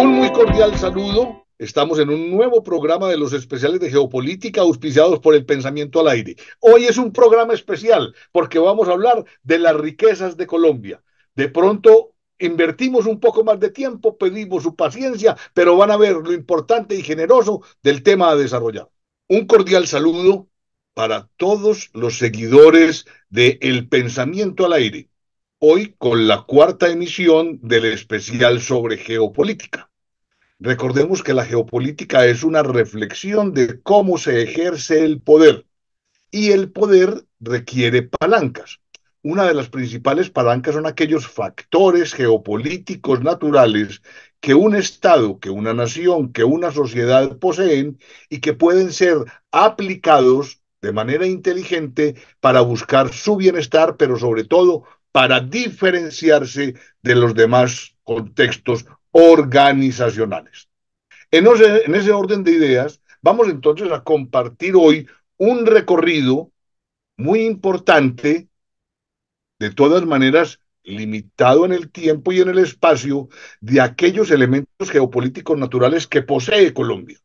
Un muy cordial saludo. Estamos en un nuevo programa de los especiales de geopolítica auspiciados por el pensamiento al aire. Hoy es un programa especial porque vamos a hablar de las riquezas de Colombia. De pronto invertimos un poco más de tiempo, pedimos su paciencia, pero van a ver lo importante y generoso del tema a desarrollar. Un cordial saludo para todos los seguidores de El pensamiento al aire hoy con la cuarta emisión del especial sobre geopolítica. Recordemos que la geopolítica es una reflexión de cómo se ejerce el poder y el poder requiere palancas. Una de las principales palancas son aquellos factores geopolíticos naturales que un Estado, que una nación, que una sociedad poseen y que pueden ser aplicados de manera inteligente para buscar su bienestar, pero sobre todo para diferenciarse de los demás contextos organizacionales. En ese, orden de ideas, vamos entonces a compartir hoy un recorrido muy importante, de todas maneras limitado en el tiempo y en el espacio, de aquellos elementos geopolíticos naturales que posee Colombia.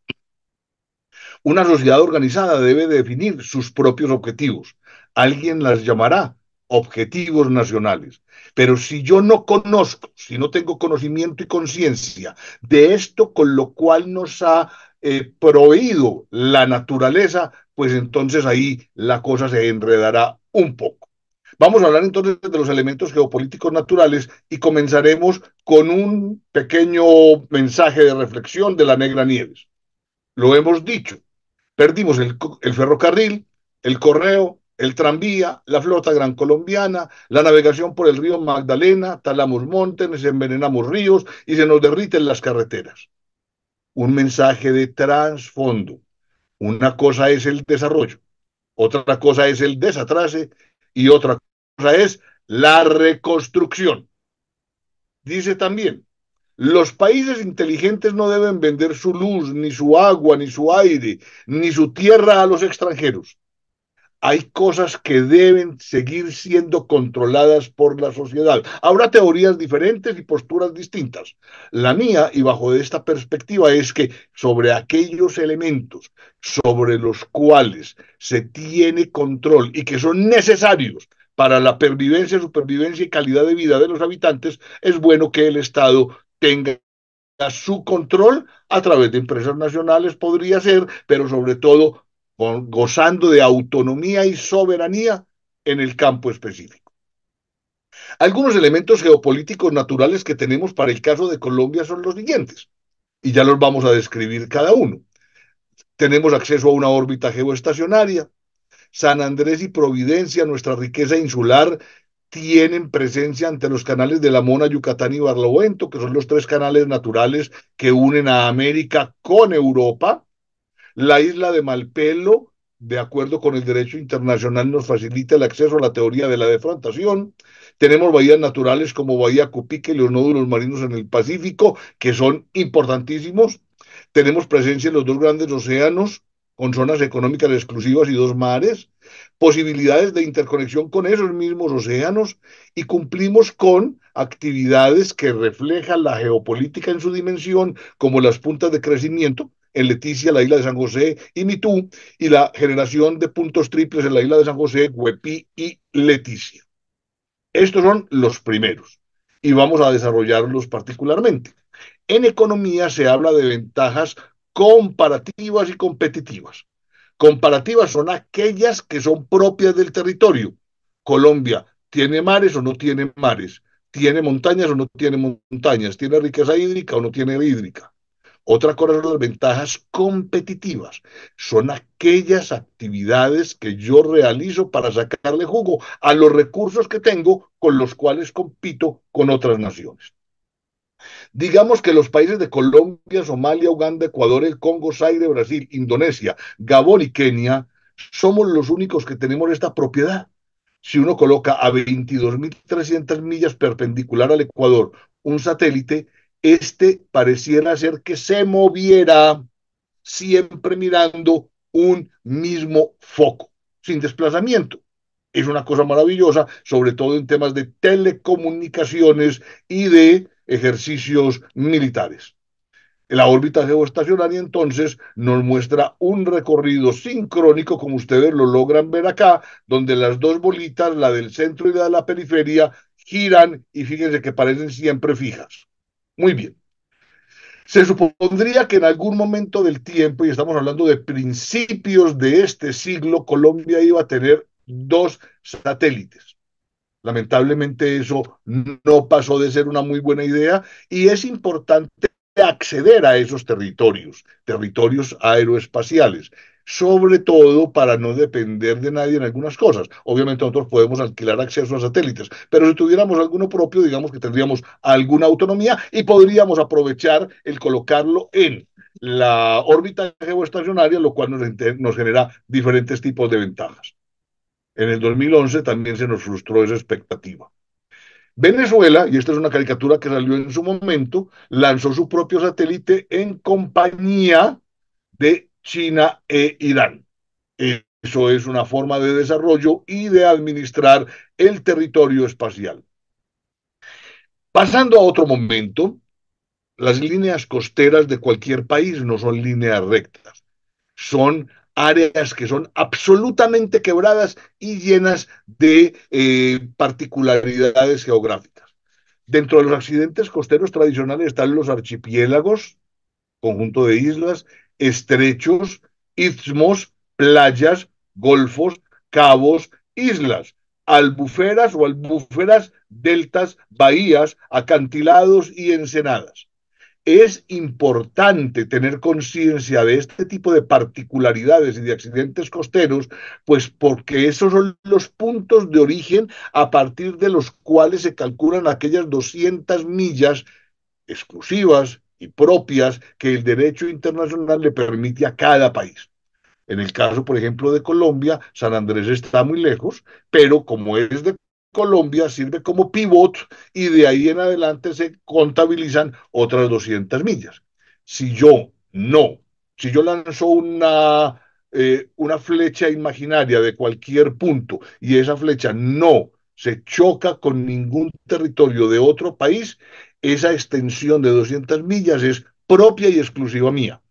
Una sociedad organizada debe definir sus propios objetivos. Alguien las llamará objetivos nacionales. Pero si yo no conozco, si no tengo conocimiento y conciencia de esto con lo cual nos ha eh, prohibido la naturaleza, pues entonces ahí la cosa se enredará un poco. Vamos a hablar entonces de los elementos geopolíticos naturales y comenzaremos con un pequeño mensaje de reflexión de la Negra Nieves. Lo hemos dicho, perdimos el ferrocarril, el correo, el tranvía, la flota gran colombiana, la navegación por el río Magdalena, talamos montes, envenenamos ríos y se nos derriten las carreteras. Un mensaje de trasfondo. Una cosa es el desarrollo, otra cosa es el desatrase y otra cosa es la reconstrucción. Dice también, los países inteligentes no deben vender su luz, ni su agua, ni su aire, ni su tierra a los extranjeros hay cosas que deben seguir siendo controladas por la sociedad. Habrá teorías diferentes y posturas distintas. La mía, y bajo esta perspectiva, es que sobre aquellos elementos sobre los cuales se tiene control y que son necesarios para la pervivencia, supervivencia y calidad de vida de los habitantes, es bueno que el Estado tenga su control a través de empresas nacionales, podría ser, pero sobre todo gozando de autonomía y soberanía en el campo específico. Algunos elementos geopolíticos naturales que tenemos para el caso de Colombia son los siguientes, y ya los vamos a describir cada uno. Tenemos acceso a una órbita geoestacionaria, San Andrés y Providencia, nuestra riqueza insular, tienen presencia ante los canales de La Mona, Yucatán y Barlovento, que son los tres canales naturales que unen a América con Europa la isla de Malpelo, de acuerdo con el derecho internacional, nos facilita el acceso a la teoría de la defrontación. Tenemos bahías naturales como Bahía Cupique y los nódulos marinos en el Pacífico, que son importantísimos. Tenemos presencia en los dos grandes océanos, con zonas económicas exclusivas y dos mares, posibilidades de interconexión con esos mismos océanos y cumplimos con actividades que reflejan la geopolítica en su dimensión, como las puntas de crecimiento, en Leticia, la isla de San José y Mitú, y la generación de puntos triples en la isla de San José, Huepí y Leticia. Estos son los primeros y vamos a desarrollarlos particularmente. En economía se habla de ventajas comparativas y competitivas. Comparativas son aquellas que son propias del territorio. Colombia tiene mares o no tiene mares, tiene montañas o no tiene montañas, tiene riqueza hídrica o no tiene hídrica otra cosa las ventajas competitivas. Son aquellas actividades que yo realizo para sacarle jugo a los recursos que tengo con los cuales compito con otras naciones. Digamos que los países de Colombia, Somalia, Uganda, Ecuador, el Congo, Zaire, Brasil, Indonesia, Gabón y Kenia somos los únicos que tenemos esta propiedad. Si uno coloca a 22.300 millas perpendicular al Ecuador un satélite, este pareciera ser que se moviera siempre mirando un mismo foco, sin desplazamiento. Es una cosa maravillosa, sobre todo en temas de telecomunicaciones y de ejercicios militares. La órbita geoestacionaria entonces nos muestra un recorrido sincrónico, como ustedes lo logran ver acá, donde las dos bolitas, la del centro y la de la periferia, giran y fíjense que parecen siempre fijas. Muy bien. Se supondría que en algún momento del tiempo, y estamos hablando de principios de este siglo, Colombia iba a tener dos satélites. Lamentablemente eso no pasó de ser una muy buena idea y es importante acceder a esos territorios, territorios aeroespaciales sobre todo para no depender de nadie en algunas cosas. Obviamente nosotros podemos alquilar acceso a satélites, pero si tuviéramos alguno propio, digamos que tendríamos alguna autonomía y podríamos aprovechar el colocarlo en la órbita geoestacionaria, lo cual nos, nos genera diferentes tipos de ventajas. En el 2011 también se nos frustró esa expectativa. Venezuela, y esta es una caricatura que salió en su momento, lanzó su propio satélite en compañía de China e Irán. Eso es una forma de desarrollo y de administrar el territorio espacial. Pasando a otro momento, las líneas costeras de cualquier país no son líneas rectas, son áreas que son absolutamente quebradas y llenas de eh, particularidades geográficas. Dentro de los accidentes costeros tradicionales están los archipiélagos, conjunto de islas, estrechos, istmos, playas, golfos, cabos, islas, albuferas o albuferas, deltas, bahías, acantilados y ensenadas. Es importante tener conciencia de este tipo de particularidades y de accidentes costeros, pues porque esos son los puntos de origen a partir de los cuales se calculan aquellas 200 millas exclusivas, y propias que el derecho internacional le permite a cada país. En el caso, por ejemplo, de Colombia, San Andrés está muy lejos, pero como es de Colombia, sirve como pivot y de ahí en adelante se contabilizan otras 200 millas. Si yo no, si yo lanzo una, eh, una flecha imaginaria de cualquier punto y esa flecha no se choca con ningún territorio de otro país, esa extensión de 200 millas es propia y exclusiva mía.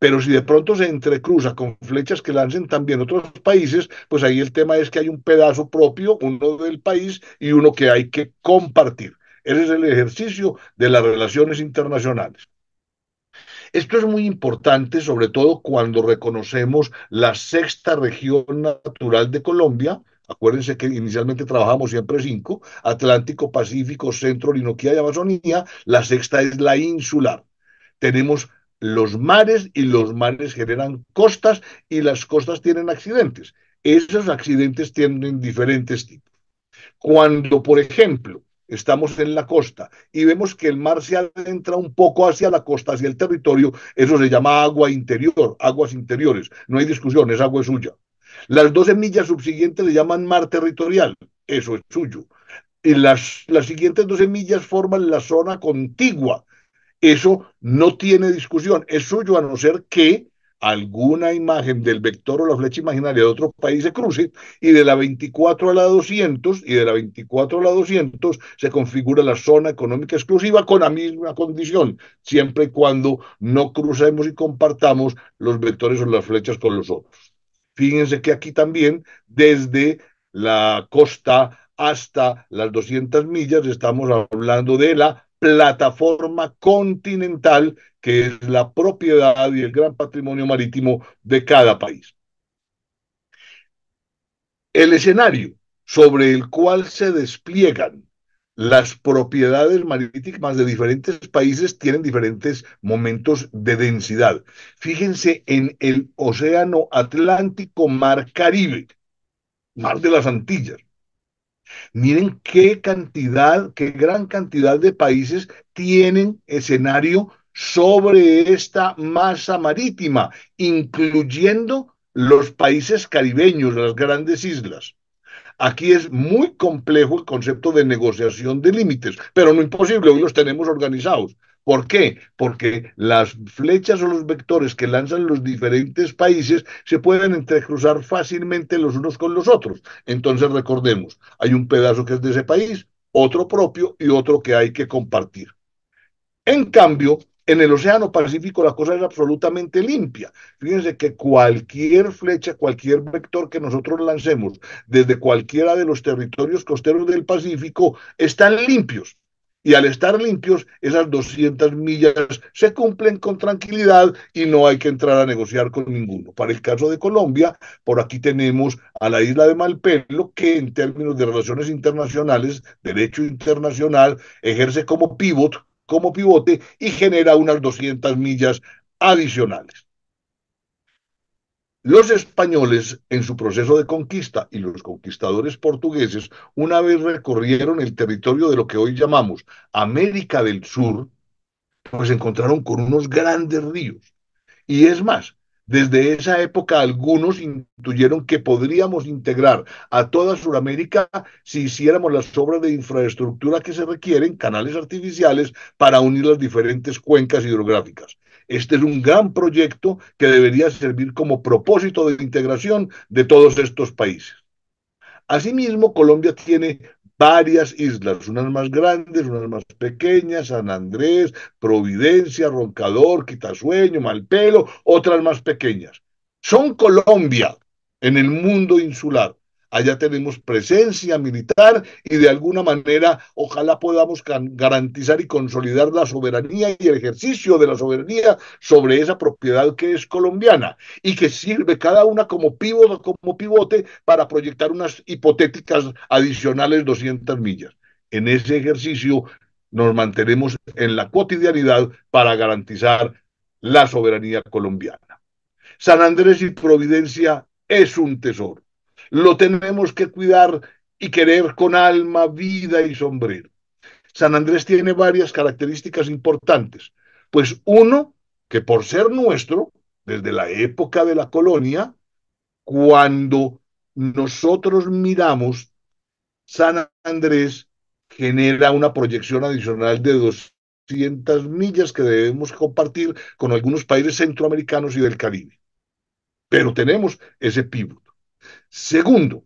Pero si de pronto se entrecruza con flechas que lancen también otros países, pues ahí el tema es que hay un pedazo propio, uno del país y uno que hay que compartir. Ese es el ejercicio de las relaciones internacionales. Esto es muy importante, sobre todo cuando reconocemos la sexta región natural de Colombia, Acuérdense que inicialmente trabajamos siempre cinco, Atlántico, Pacífico, Centro, Linoquía, y Amazonía. La sexta es la insular. Tenemos los mares y los mares generan costas y las costas tienen accidentes. Esos accidentes tienen diferentes tipos. Cuando, por ejemplo, estamos en la costa y vemos que el mar se adentra un poco hacia la costa, hacia el territorio, eso se llama agua interior, aguas interiores. No hay discusión, es agua suya. Las 12 millas subsiguientes le llaman mar territorial, eso es suyo. Y las, las siguientes 12 millas forman la zona contigua. Eso no tiene discusión, es suyo a no ser que alguna imagen del vector o la flecha imaginaria de otro país se cruce y de la 24 a la 200 y de la 24 a la 200 se configura la zona económica exclusiva con la misma condición, siempre y cuando no crucemos y compartamos los vectores o las flechas con los otros. Fíjense que aquí también, desde la costa hasta las 200 millas, estamos hablando de la plataforma continental, que es la propiedad y el gran patrimonio marítimo de cada país. El escenario sobre el cual se despliegan las propiedades marítimas de diferentes países tienen diferentes momentos de densidad. Fíjense en el Océano Atlántico, Mar Caribe, Mar de las Antillas. Miren qué cantidad, qué gran cantidad de países tienen escenario sobre esta masa marítima, incluyendo los países caribeños, las grandes islas. Aquí es muy complejo el concepto de negociación de límites, pero no imposible, hoy los tenemos organizados. ¿Por qué? Porque las flechas o los vectores que lanzan los diferentes países se pueden entrecruzar fácilmente los unos con los otros. Entonces recordemos, hay un pedazo que es de ese país, otro propio y otro que hay que compartir. En cambio, en el Océano Pacífico la cosa es absolutamente limpia. Fíjense que cualquier flecha, cualquier vector que nosotros lancemos desde cualquiera de los territorios costeros del Pacífico están limpios. Y al estar limpios, esas 200 millas se cumplen con tranquilidad y no hay que entrar a negociar con ninguno. Para el caso de Colombia, por aquí tenemos a la isla de Malpelo, que en términos de relaciones internacionales, derecho internacional, ejerce como pivot como pivote y genera unas 200 millas adicionales. Los españoles, en su proceso de conquista, y los conquistadores portugueses, una vez recorrieron el territorio de lo que hoy llamamos América del Sur, pues encontraron con unos grandes ríos. Y es más, desde esa época algunos intuyeron que podríamos integrar a toda Sudamérica si hiciéramos las obras de infraestructura que se requieren, canales artificiales, para unir las diferentes cuencas hidrográficas. Este es un gran proyecto que debería servir como propósito de integración de todos estos países. Asimismo, Colombia tiene varias islas, unas más grandes, unas más pequeñas, San Andrés, Providencia, Roncador, Quitasueño, Malpelo, otras más pequeñas. Son Colombia en el mundo insular allá tenemos presencia militar y de alguna manera ojalá podamos garantizar y consolidar la soberanía y el ejercicio de la soberanía sobre esa propiedad que es colombiana y que sirve cada una como pivote, como pivote para proyectar unas hipotéticas adicionales 200 millas. En ese ejercicio nos mantenemos en la cotidianidad para garantizar la soberanía colombiana. San Andrés y Providencia es un tesoro lo tenemos que cuidar y querer con alma, vida y sombrero. San Andrés tiene varias características importantes. Pues uno, que por ser nuestro, desde la época de la colonia, cuando nosotros miramos, San Andrés genera una proyección adicional de 200 millas que debemos compartir con algunos países centroamericanos y del Caribe. Pero tenemos ese pívot. Segundo,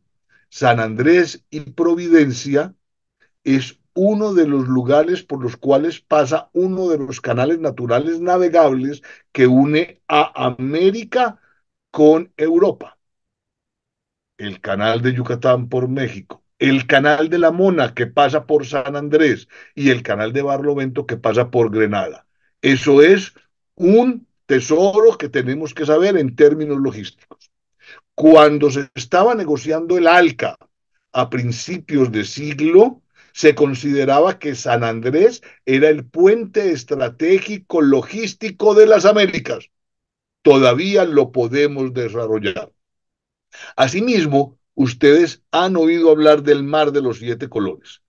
San Andrés y Providencia es uno de los lugares por los cuales pasa uno de los canales naturales navegables que une a América con Europa. El canal de Yucatán por México, el canal de la Mona que pasa por San Andrés y el canal de Barlovento que pasa por Grenada. Eso es un tesoro que tenemos que saber en términos logísticos. Cuando se estaba negociando el ALCA a principios de siglo, se consideraba que San Andrés era el puente estratégico logístico de las Américas. Todavía lo podemos desarrollar. Asimismo, ustedes han oído hablar del Mar de los Siete Colores.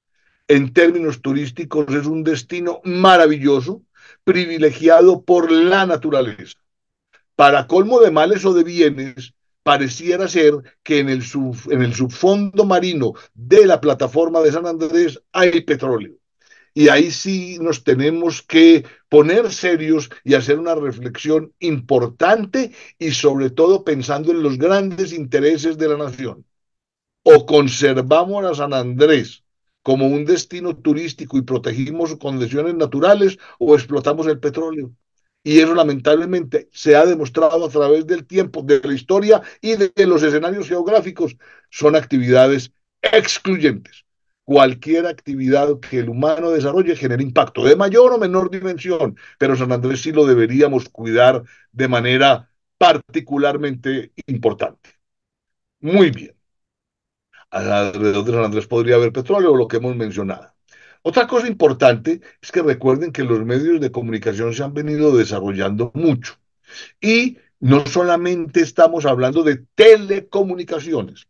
En términos turísticos es un destino maravilloso, privilegiado por la naturaleza. Para colmo de males o de bienes, pareciera ser que en el, en el subfondo marino de la plataforma de San Andrés hay petróleo. Y ahí sí nos tenemos que poner serios y hacer una reflexión importante y sobre todo pensando en los grandes intereses de la nación. O conservamos a San Andrés como un destino turístico y protegimos sus condiciones naturales o explotamos el petróleo y eso lamentablemente se ha demostrado a través del tiempo, de la historia y de, los escenarios geográficos, son actividades excluyentes. Cualquier actividad que el humano desarrolle genera impacto de mayor o menor dimensión, pero San Andrés sí lo deberíamos cuidar de manera particularmente importante. Muy bien. Alrededor de San Andrés podría haber petróleo, lo que hemos mencionado. Otra cosa importante es que recuerden que los medios de comunicación se han venido desarrollando mucho y no solamente estamos hablando de telecomunicaciones.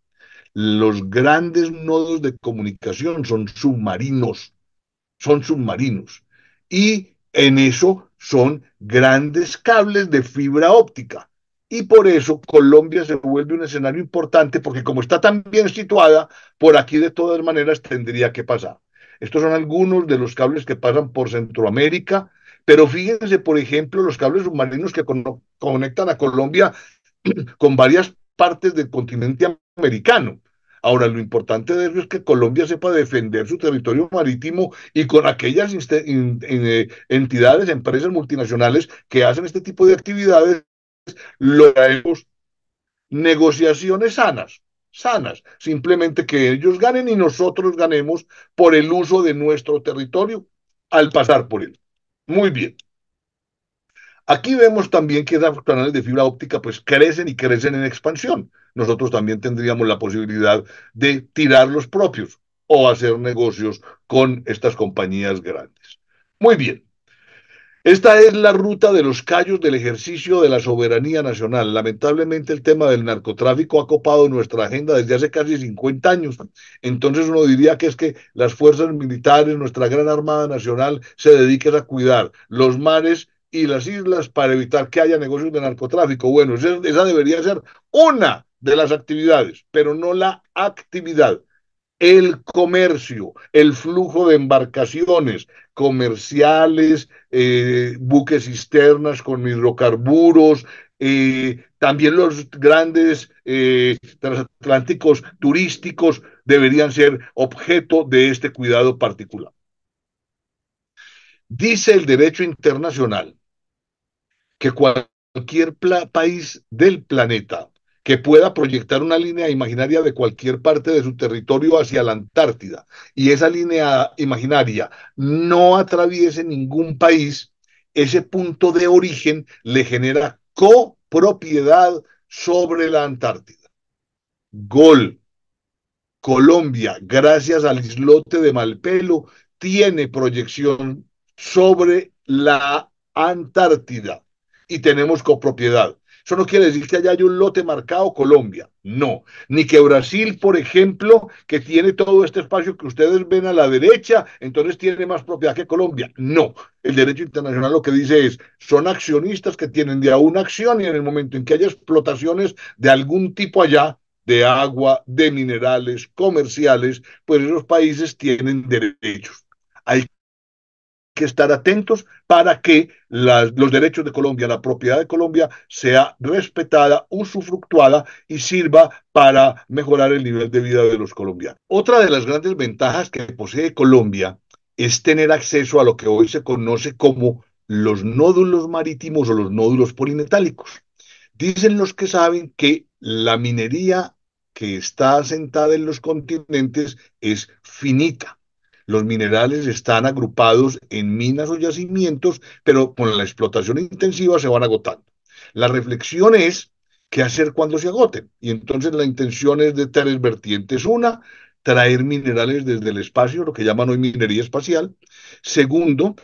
Los grandes nodos de comunicación son submarinos, son submarinos. Y en eso son grandes cables de fibra óptica. Y por eso Colombia se vuelve un escenario importante porque como está tan bien situada, por aquí de todas maneras tendría que pasar. Estos son algunos de los cables que pasan por Centroamérica, pero fíjense, por ejemplo, los cables submarinos que conectan a Colombia con varias partes del continente americano. Ahora, lo importante de eso es que Colombia sepa defender su territorio marítimo y con aquellas eh, entidades, empresas multinacionales que hacen este tipo de actividades, lograremos negociaciones sanas sanas, simplemente que ellos ganen y nosotros ganemos por el uso de nuestro territorio al pasar por él. Muy bien. Aquí vemos también que los canales de fibra óptica pues crecen y crecen en expansión. Nosotros también tendríamos la posibilidad de tirar los propios o hacer negocios con estas compañías grandes. Muy bien. Esta es la ruta de los callos del ejercicio de la soberanía nacional. Lamentablemente el tema del narcotráfico ha copado nuestra agenda desde hace casi 50 años. Entonces uno diría que es que las fuerzas militares, nuestra gran Armada Nacional, se dediquen a cuidar los mares y las islas para evitar que haya negocios de narcotráfico. Bueno, esa, debería ser una de las actividades, pero no la actividad el comercio, el flujo de embarcaciones comerciales, eh, buques cisternas con hidrocarburos, eh, también los grandes eh, transatlánticos turísticos deberían ser objeto de este cuidado particular. Dice el derecho internacional que cualquier país del planeta que pueda proyectar una línea imaginaria de cualquier parte de su territorio hacia la Antártida y esa línea imaginaria no atraviese ningún país, ese punto de origen le genera copropiedad sobre la Antártida. Gol. Colombia, gracias al islote de Malpelo, tiene proyección sobre la Antártida y tenemos copropiedad. Eso no quiere decir que allá hay un lote marcado Colombia, no. Ni que Brasil, por ejemplo, que tiene todo este espacio que ustedes ven a la derecha, entonces tiene más propiedad que Colombia, no. El derecho internacional lo que dice es, son accionistas que tienen de una acción y en el momento en que haya explotaciones de algún tipo allá, de agua, de minerales, comerciales, pues esos países tienen derechos. Hay que estar atentos para que los derechos de Colombia, la propiedad de Colombia sea respetada, usufructuada y sirva para mejorar el nivel de vida de los colombianos. Otra de las grandes ventajas que posee Colombia es tener acceso a lo que hoy se conoce como los nódulos marítimos o los nódulos polimetálicos. Dicen los que saben que la minería que está asentada en los continentes es finita. Los minerales están agrupados en minas o yacimientos, pero con la explotación intensiva se van agotando. La reflexión es qué hacer cuando se agoten. Y entonces la intención es de tres vertientes. Una, traer minerales desde el espacio, lo que llaman hoy minería espacial. Segundo,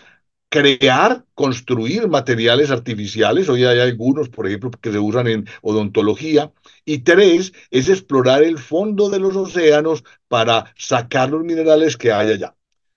crear, construir materiales artificiales, hoy hay algunos, por ejemplo, que se usan en odontología, y tres, es explorar el fondo de los océanos para sacar los minerales que hay allá.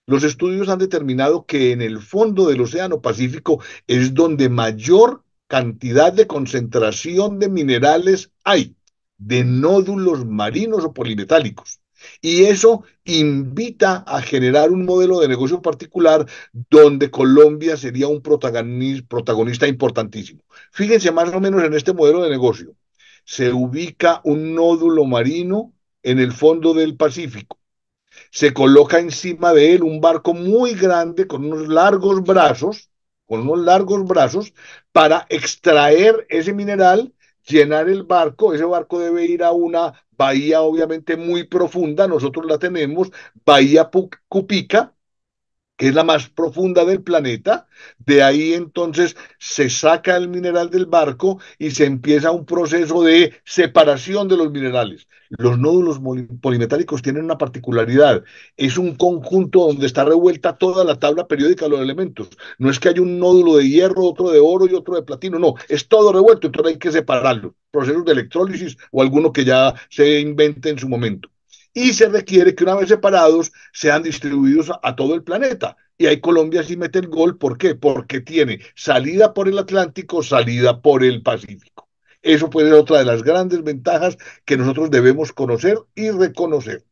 Los estudios han determinado que en el fondo del Océano Pacífico es donde mayor cantidad de concentración de minerales hay, de nódulos marinos o polimetálicos. Y eso invita a generar un modelo de negocio particular donde Colombia sería un protagonista importantísimo. Fíjense más o menos en este modelo de negocio. Se ubica un nódulo marino en el fondo del Pacífico. Se coloca encima de él un barco muy grande con unos largos brazos, con unos largos brazos, para extraer ese mineral llenar el barco, ese barco debe ir a una bahía obviamente muy profunda, nosotros la tenemos, Bahía Cupica, que es la más profunda del planeta. De ahí entonces se saca el mineral del barco y se empieza un proceso de separación de los minerales. Los nódulos polimetálicos tienen una particularidad. Es un conjunto donde está revuelta toda la tabla periódica de los elementos. No es que haya un nódulo de hierro, otro de oro y otro de platino. No, es todo revuelto. Entonces hay que separarlo. Procesos de electrólisis o alguno que ya se invente en su momento y se requiere que una vez separados sean distribuidos a, todo el planeta. Y ahí Colombia sí mete el gol, ¿por qué? Porque tiene salida por el Atlántico, salida por el Pacífico. Eso puede ser otra de las grandes ventajas que nosotros debemos conocer y reconocer.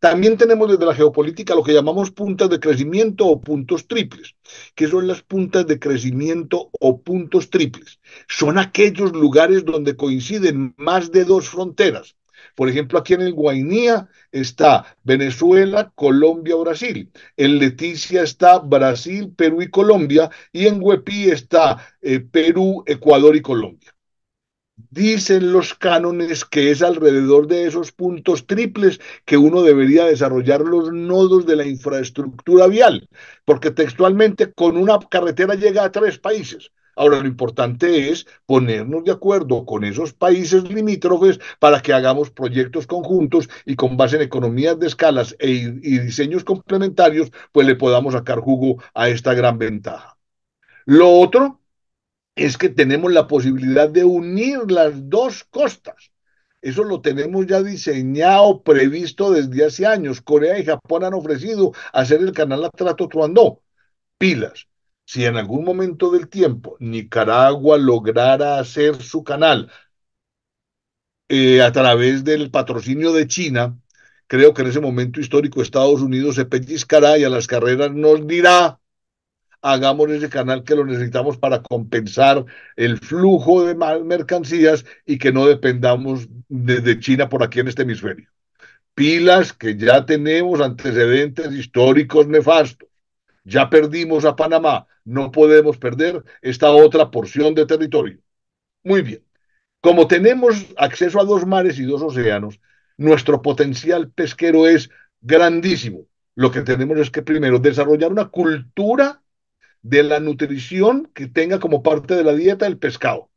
También tenemos desde la geopolítica lo que llamamos puntas de crecimiento o puntos triples. ¿Qué son las puntas de crecimiento o puntos triples? Son aquellos lugares donde coinciden más de dos fronteras. Por ejemplo, aquí en el Guainía está Venezuela, Colombia, Brasil. En Leticia está Brasil, Perú y Colombia. Y en Huepí está eh, Perú, Ecuador y Colombia. Dicen los cánones que es alrededor de esos puntos triples que uno debería desarrollar los nodos de la infraestructura vial, porque textualmente con una carretera llega a tres países, Ahora lo importante es ponernos de acuerdo con esos países limítrofes para que hagamos proyectos conjuntos y con base en economías de escalas e, y diseños complementarios, pues le podamos sacar jugo a esta gran ventaja. Lo otro es que tenemos la posibilidad de unir las dos costas. Eso lo tenemos ya diseñado, previsto desde hace años. Corea y Japón han ofrecido hacer el canal Atrato Truandó. Pilas si en algún momento del tiempo Nicaragua lograra hacer su canal eh, a través del patrocinio de China, creo que en ese momento histórico Estados Unidos se pellizcará y a las carreras nos dirá, hagamos ese canal que lo necesitamos para compensar el flujo de mercancías y que no dependamos de China por aquí en este hemisferio. Pilas que ya tenemos antecedentes históricos nefastos ya perdimos a Panamá, no podemos perder esta otra porción de territorio. Muy bien. Como tenemos acceso a dos mares y dos océanos, nuestro potencial pesquero es grandísimo. Lo que tenemos es que primero desarrollar una cultura de la nutrición que tenga como parte de la dieta el pescado.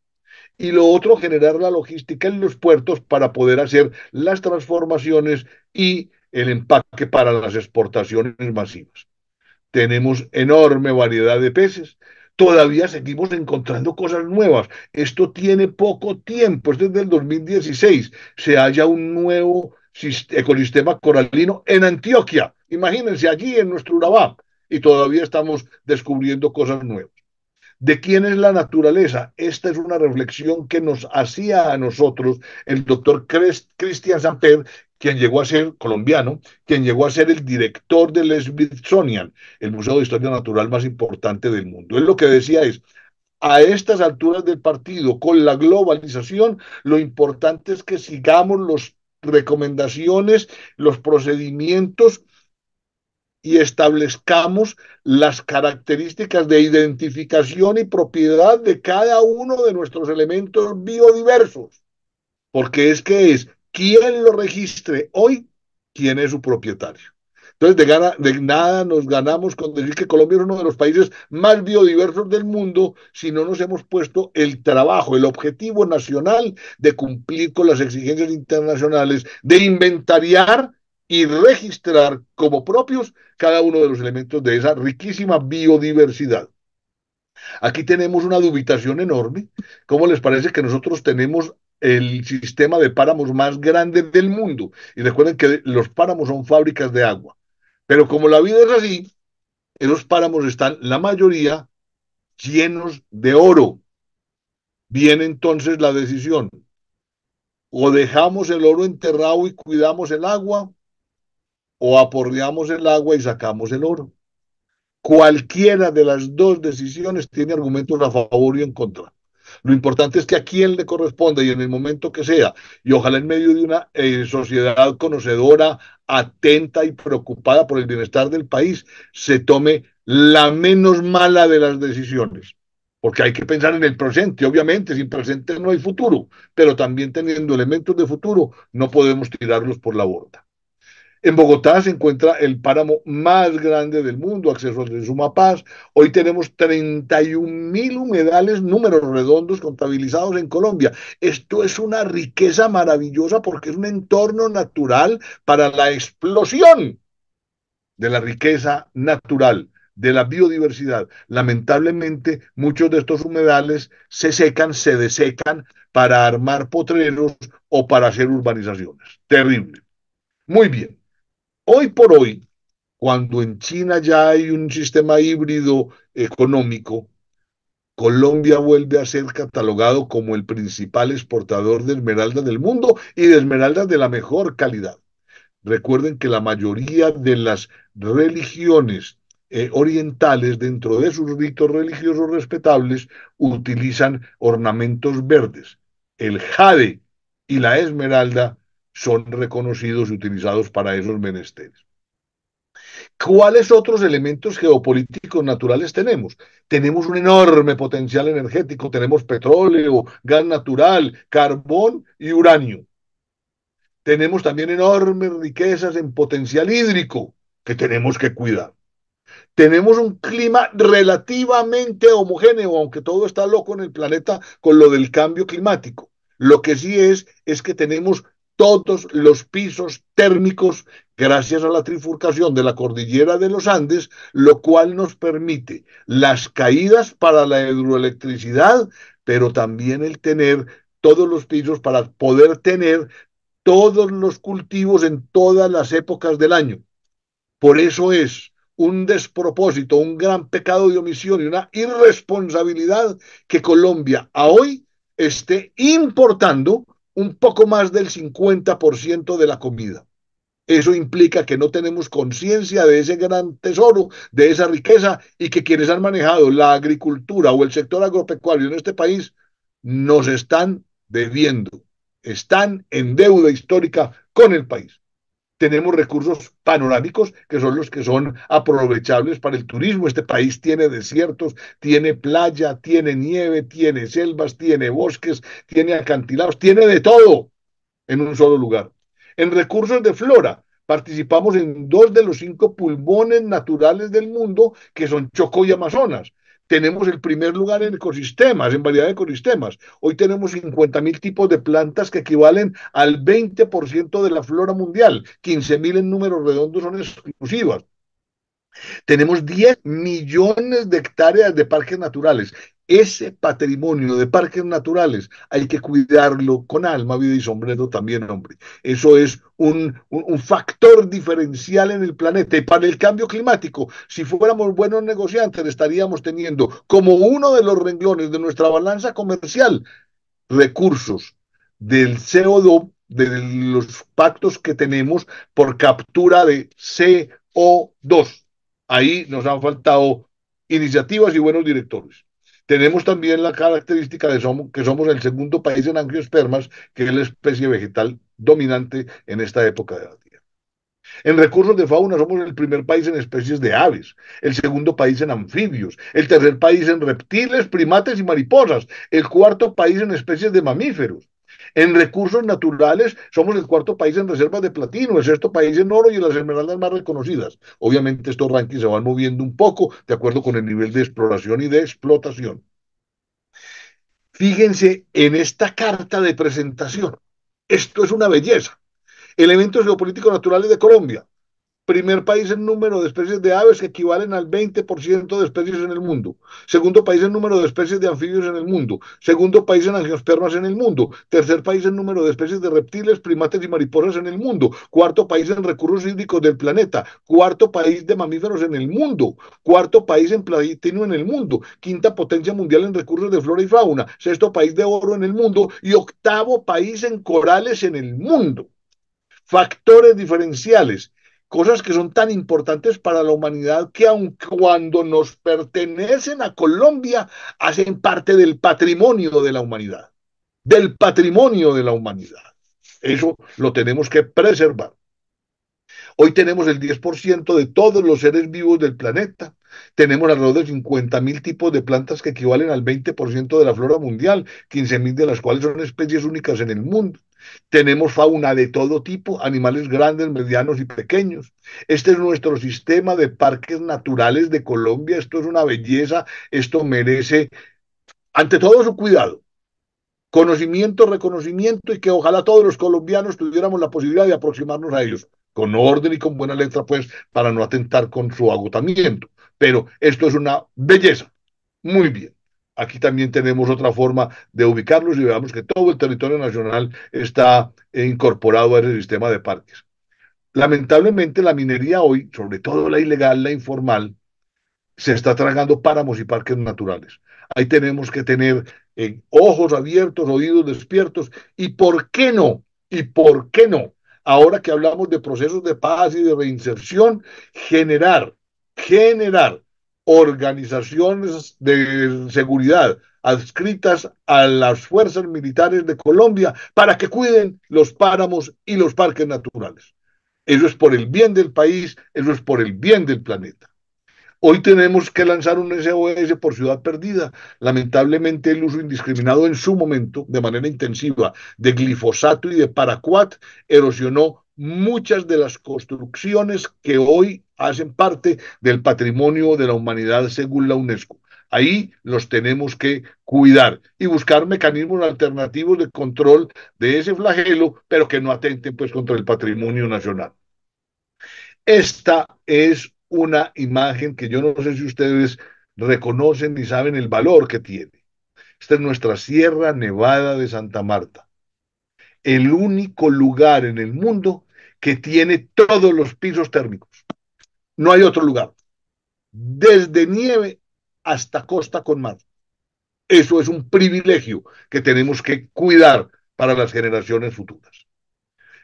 Y lo otro, generar la logística en los puertos para poder hacer las transformaciones y el empaque para las exportaciones masivas tenemos enorme variedad de peces. Todavía seguimos encontrando cosas nuevas. Esto tiene poco tiempo, es desde el 2016. Se halla un nuevo ecosistema coralino en Antioquia. Imagínense, allí en nuestro Urabá. Y todavía estamos descubriendo cosas nuevas. ¿De quién es la naturaleza? Esta es una reflexión que nos hacía a nosotros el doctor Christian Samper, quien llegó a ser colombiano, quien llegó a ser el director del Smithsonian, el museo de historia natural más importante del mundo. Él lo que decía es, a estas alturas del partido, con la globalización, lo importante es que sigamos las recomendaciones, los procedimientos y establezcamos las características de identificación y propiedad de cada uno de nuestros elementos biodiversos. Porque es que es quien lo registre hoy, quién es su propietario. Entonces, de, de nada nos ganamos con decir que Colombia es uno de los países más biodiversos del mundo si no nos hemos puesto el trabajo, el objetivo nacional de cumplir con las exigencias internacionales, de inventariar y registrar como propios cada uno de los elementos de esa riquísima biodiversidad. Aquí tenemos una dubitación enorme. ¿Cómo les parece que nosotros tenemos el sistema de páramos más grande del mundo? Y recuerden que los páramos son fábricas de agua. Pero como la vida es así, esos páramos están la mayoría llenos de oro. Viene entonces la decisión. O dejamos el oro enterrado y cuidamos el agua, o aporreamos el agua y sacamos el oro. Cualquiera de las dos decisiones tiene argumentos a favor y en contra. Lo importante es que a quien le corresponde y en el momento que sea, y ojalá en medio de una eh, sociedad conocedora, atenta y preocupada por el bienestar del país, se tome la menos mala de las decisiones. Porque hay que pensar en el presente, obviamente, sin presente no hay futuro, pero también teniendo elementos de futuro no podemos tirarlos por la borda. En Bogotá se encuentra el páramo más grande del mundo, acceso de Sumapaz. Hoy tenemos 31 mil humedales, números redondos contabilizados en Colombia. Esto es una riqueza maravillosa porque es un entorno natural para la explosión de la riqueza natural, de la biodiversidad. Lamentablemente, muchos de estos humedales se secan, se desecan para armar potreros o para hacer urbanizaciones. Terrible. Muy bien. Hoy por hoy, cuando en China ya hay un sistema híbrido económico, Colombia vuelve a ser catalogado como el principal exportador de esmeraldas del mundo y de esmeraldas de la mejor calidad. Recuerden que la mayoría de las religiones eh, orientales, dentro de sus ritos religiosos respetables, utilizan ornamentos verdes. El jade y la esmeralda son reconocidos y utilizados para esos menesteres. ¿Cuáles otros elementos geopolíticos naturales tenemos? Tenemos un enorme potencial energético, tenemos petróleo, gas natural, carbón y uranio. Tenemos también enormes riquezas en potencial hídrico que tenemos que cuidar. Tenemos un clima relativamente homogéneo, aunque todo está loco en el planeta con lo del cambio climático. Lo que sí es es que tenemos todos los pisos térmicos gracias a la trifurcación de la cordillera de los Andes, lo cual nos permite las caídas para la hidroelectricidad, pero también el tener todos los pisos para poder tener todos los cultivos en todas las épocas del año. Por eso es un despropósito, un gran pecado de omisión y una irresponsabilidad que Colombia a hoy esté importando un poco más del 50% de la comida. Eso implica que no tenemos conciencia de ese gran tesoro, de esa riqueza, y que quienes han manejado la agricultura o el sector agropecuario en este país nos están debiendo, están en deuda histórica con el país tenemos recursos panorámicos que son los que son aprovechables para el turismo. Este país tiene desiertos, tiene playa, tiene nieve, tiene selvas, tiene bosques, tiene acantilados, tiene de todo en un solo lugar. En recursos de flora, participamos en dos de los cinco pulmones naturales del mundo, que son Chocó y Amazonas tenemos el primer lugar en ecosistemas, en variedad de ecosistemas. Hoy tenemos 50.000 tipos de plantas que equivalen al 20% de la flora mundial. 15.000 en números redondos son exclusivas. Tenemos 10 millones de hectáreas de parques naturales ese patrimonio de parques naturales hay que cuidarlo con alma, vida y sombrero también, hombre. Eso es un, factor diferencial en el planeta. Y para el cambio climático, si fuéramos buenos negociantes, estaríamos teniendo como uno de los renglones de nuestra balanza comercial recursos del CO2, de los pactos que tenemos por captura de CO2. Ahí nos han faltado iniciativas y buenos directores. Tenemos también la característica de somos, que somos el segundo país en angiospermas, que es la especie vegetal dominante en esta época de la Tierra. En recursos de fauna somos el primer país en especies de aves, el segundo país en anfibios, el tercer país en reptiles, primates y mariposas, el cuarto país en especies de mamíferos, en recursos naturales somos el cuarto país en reservas de platino, el sexto país en oro y las esmeraldas más reconocidas. Obviamente estos rankings se van moviendo un poco de acuerdo con el nivel de exploración y de explotación. Fíjense en esta carta de presentación. Esto es una belleza. Elementos geopolíticos naturales de Colombia. Primer país en número de especies de aves que equivalen al 20% de especies en el mundo. Segundo país en número de especies de anfibios en el mundo. Segundo país en angiospermas en el mundo. Tercer país en número de especies de reptiles, primates y mariposas en el mundo. Cuarto país en recursos hídricos del planeta. Cuarto país de mamíferos en el mundo. Cuarto país en platino en el mundo. Quinta potencia mundial en recursos de flora y fauna. Sexto país de oro en el mundo. Y octavo país en corales en el mundo factores diferenciales cosas que son tan importantes para la humanidad que aun cuando nos pertenecen a Colombia, hacen parte del patrimonio de la humanidad, del patrimonio de la humanidad. Eso lo tenemos que preservar. Hoy tenemos el 10% de todos los seres vivos del planeta. Tenemos alrededor de 50.000 tipos de plantas que equivalen al 20% de la flora mundial, 15.000 de las cuales son especies únicas en el mundo. Tenemos fauna de todo tipo, animales grandes, medianos y pequeños. Este es nuestro sistema de parques naturales de Colombia. Esto es una belleza, esto merece, ante todo, su cuidado conocimiento, reconocimiento y que ojalá todos los colombianos tuviéramos la posibilidad de aproximarnos a ellos con orden y con buena letra, pues, para no atentar con su agotamiento. Pero esto es una belleza. Muy bien. Aquí también tenemos otra forma de ubicarlos y veamos que todo el territorio nacional está incorporado a ese sistema de parques. Lamentablemente la minería hoy, sobre todo la ilegal, la informal, se está tragando páramos y parques naturales. Ahí tenemos que tener eh, ojos abiertos, oídos despiertos y por qué no, y por qué no, ahora que hablamos de procesos de paz y de reinserción, generar, generar organizaciones de seguridad adscritas a las fuerzas militares de Colombia para que cuiden los páramos y los parques naturales. Eso es por el bien del país, eso es por el bien del planeta. Hoy tenemos que lanzar un SOS por ciudad perdida. Lamentablemente el uso indiscriminado en su momento, de manera intensiva, de glifosato y de paraquat erosionó muchas de las construcciones que hoy hacen parte del patrimonio de la humanidad según la UNESCO. Ahí los tenemos que cuidar y buscar mecanismos alternativos de control de ese flagelo, pero que no atenten pues contra el patrimonio nacional. Esta es una imagen que yo no sé si ustedes reconocen ni saben el valor que tiene. Esta es nuestra Sierra Nevada de Santa Marta, el único lugar en el mundo que tiene todos los pisos térmicos. No hay otro lugar. Desde nieve hasta costa con mar. Eso es un privilegio que tenemos que cuidar para las generaciones futuras.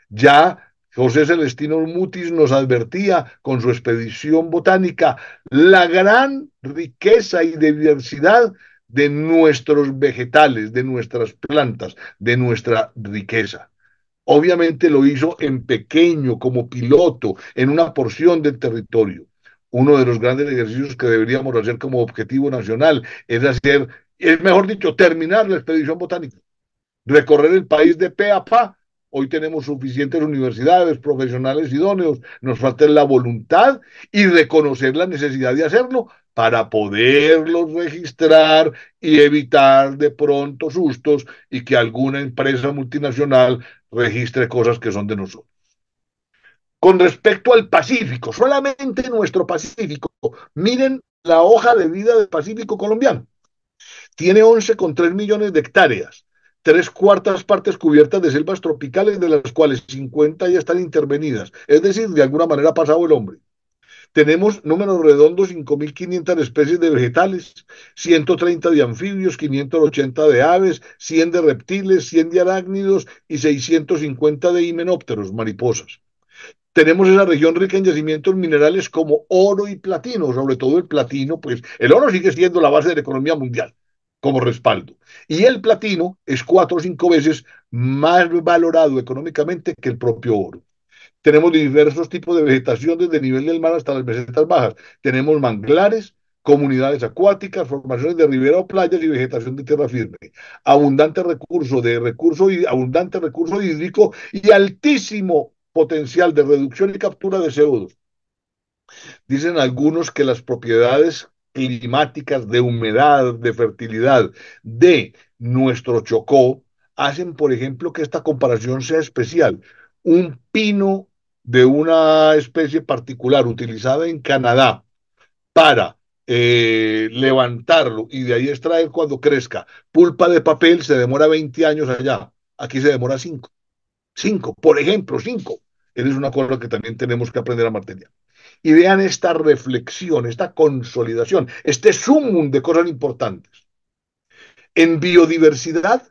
Ya José Celestino Mutis nos advertía con su expedición botánica la gran riqueza y diversidad de nuestros vegetales, de nuestras plantas, de nuestra riqueza. Obviamente lo hizo en pequeño, como piloto, en una porción del territorio. Uno de los grandes ejercicios que deberíamos hacer como objetivo nacional es hacer, es mejor dicho, terminar la expedición botánica, recorrer el país de pe a pa Hoy tenemos suficientes universidades, profesionales idóneos. Nos falta la voluntad y reconocer la necesidad de hacerlo para poderlos registrar y evitar de pronto sustos y que alguna empresa multinacional registre cosas que son de nosotros. Con respecto al Pacífico, solamente nuestro Pacífico, miren la hoja de vida del Pacífico colombiano. Tiene 11,3 millones de hectáreas tres cuartas partes cubiertas de selvas tropicales, de las cuales 50 ya están intervenidas. Es decir, de alguna manera ha pasado el hombre. Tenemos números redondos 5.500 especies de vegetales, 130 de anfibios, 580 de aves, 100 de reptiles, 100 de arácnidos y 650 de himenópteros, mariposas. Tenemos esa región rica en yacimientos minerales como oro y platino, sobre todo el platino, pues el oro sigue siendo la base de la economía mundial como respaldo. Y el platino es cuatro o cinco veces más valorado económicamente que el propio oro. Tenemos diversos tipos de vegetación desde nivel del mar hasta las mesetas bajas. Tenemos manglares, comunidades acuáticas, formaciones de ribera o playas y vegetación de tierra firme. Abundante recurso de recurso y abundante recurso hídrico y altísimo potencial de reducción y captura de CO2. Dicen algunos que las propiedades climáticas de humedad, de fertilidad de nuestro Chocó, hacen, por ejemplo, que esta comparación sea especial. Un pino de una especie particular utilizada en Canadá para eh, levantarlo y de ahí extraer cuando crezca pulpa de papel se demora 20 años allá. Aquí se demora 5. 5, por ejemplo, 5. es una cosa que también tenemos que aprender a material y vean esta reflexión, esta consolidación, este sumum de cosas importantes. En biodiversidad,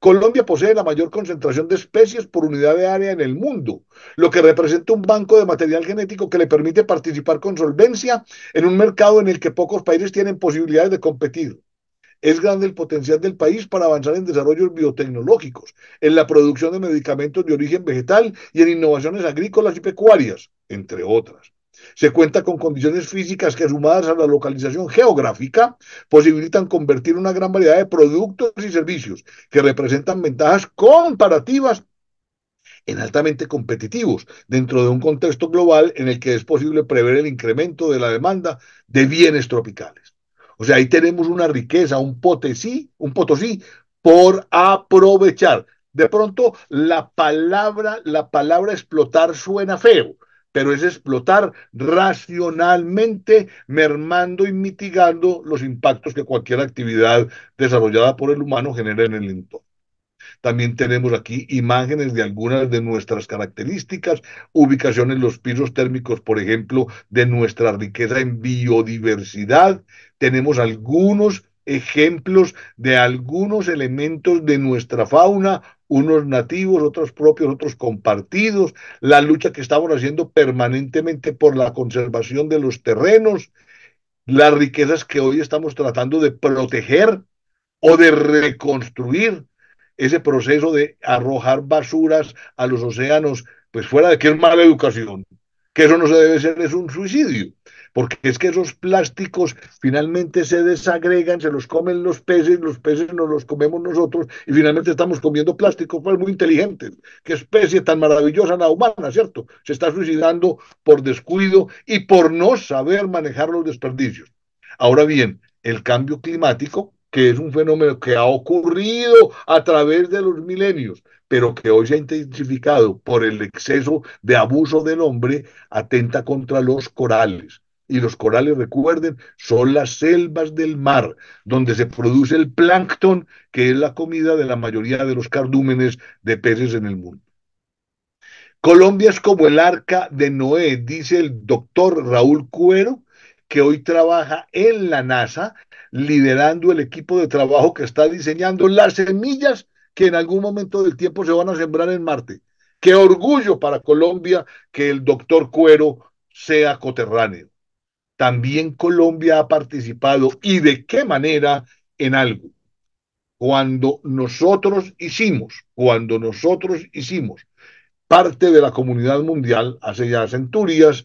Colombia posee la mayor concentración de especies por unidad de área en el mundo, lo que representa un banco de material genético que le permite participar con solvencia en un mercado en el que pocos países tienen posibilidades de competir. Es grande el potencial del país para avanzar en desarrollos biotecnológicos, en la producción de medicamentos de origen vegetal y en innovaciones agrícolas y pecuarias, entre otras. Se cuenta con condiciones físicas que sumadas a la localización geográfica posibilitan convertir una gran variedad de productos y servicios que representan ventajas comparativas en altamente competitivos dentro de un contexto global en el que es posible prever el incremento de la demanda de bienes tropicales. O sea, ahí tenemos una riqueza, un potosí, un potosí por aprovechar. De pronto la palabra, la palabra explotar suena feo, pero es explotar racionalmente, mermando y mitigando los impactos que cualquier actividad desarrollada por el humano genera en el entorno. También tenemos aquí imágenes de algunas de nuestras características, ubicaciones en los pisos térmicos, por ejemplo, de nuestra riqueza en biodiversidad. Tenemos algunos ejemplos de algunos elementos de nuestra fauna, unos nativos, otros propios, otros compartidos, la lucha que estamos haciendo permanentemente por la conservación de los terrenos, las riquezas que hoy estamos tratando de proteger o de reconstruir, ese proceso de arrojar basuras a los océanos, pues fuera de que es mala educación, que eso no se debe ser, es un suicidio porque es que esos plásticos finalmente se desagregan, se los comen los peces, los peces nos los comemos nosotros y finalmente estamos comiendo plásticos pues muy inteligentes. Qué especie tan maravillosa la humana, ¿cierto? Se está suicidando por descuido y por no saber manejar los desperdicios. Ahora bien, el cambio climático que es un fenómeno que ha ocurrido a través de los milenios, pero que hoy se ha intensificado por el exceso de abuso del hombre, atenta contra los corales y los corales, recuerden, son las selvas del mar, donde se produce el plancton, que es la comida de la mayoría de los cardúmenes de peces en el mundo. Colombia es como el arca de Noé, dice el doctor Raúl Cuero, que hoy trabaja en la NASA, liderando el equipo de trabajo que está diseñando las semillas que en algún momento del tiempo se van a sembrar en Marte. Qué orgullo para Colombia que el doctor Cuero sea coterráneo también Colombia ha participado y de qué manera en algo. Cuando nosotros hicimos, cuando nosotros hicimos parte de la comunidad mundial hace ya centurias,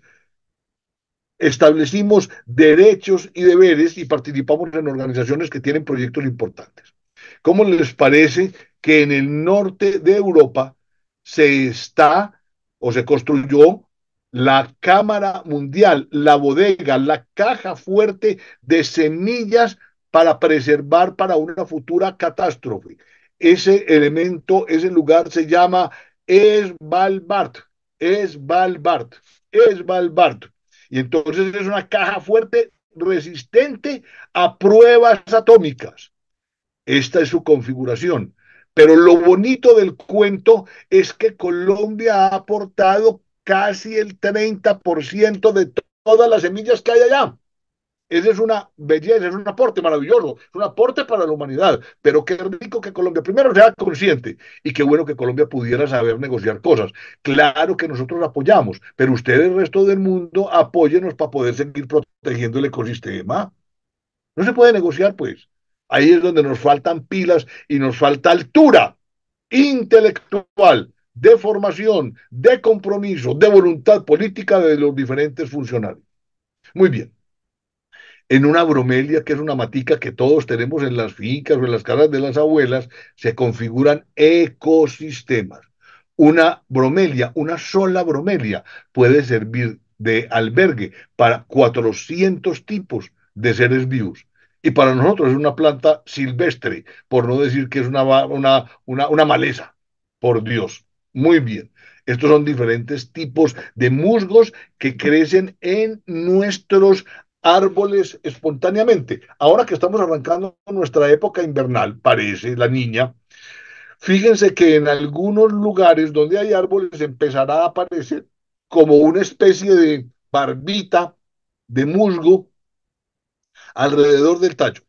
establecimos derechos y deberes y participamos en organizaciones que tienen proyectos importantes. ¿Cómo les parece que en el norte de Europa se está o se construyó la Cámara Mundial, la bodega, la caja fuerte de semillas para preservar para una futura catástrofe. Ese elemento, ese lugar se llama Esvalbard, es valbard, Y entonces es una caja fuerte resistente a pruebas atómicas. Esta es su configuración. Pero lo bonito del cuento es que Colombia ha aportado casi el 30% de todas las semillas que hay allá. Esa es una belleza, es un aporte maravilloso, es un aporte para la humanidad. Pero qué rico que Colombia primero sea consciente y qué bueno que Colombia pudiera saber negociar cosas. Claro que nosotros apoyamos, pero ustedes, el resto del mundo, apóyenos para poder seguir protegiendo el ecosistema. No se puede negociar, pues. Ahí es donde nos faltan pilas y nos falta altura intelectual de formación, de compromiso, de voluntad política de los diferentes funcionarios. Muy bien. En una bromelia, que es una matica que todos tenemos en las fincas o en las casas de las abuelas, se configuran ecosistemas. Una bromelia, una sola bromelia, puede servir de albergue para 400 tipos de seres vivos. Y para nosotros es una planta silvestre, por no decir que es una, una, una maleza, por Dios. Muy bien. Estos son diferentes tipos de musgos que crecen en nuestros árboles espontáneamente. Ahora que estamos arrancando nuestra época invernal, parece la niña, fíjense que en algunos lugares donde hay árboles empezará a aparecer como una especie de barbita de musgo alrededor del tallo.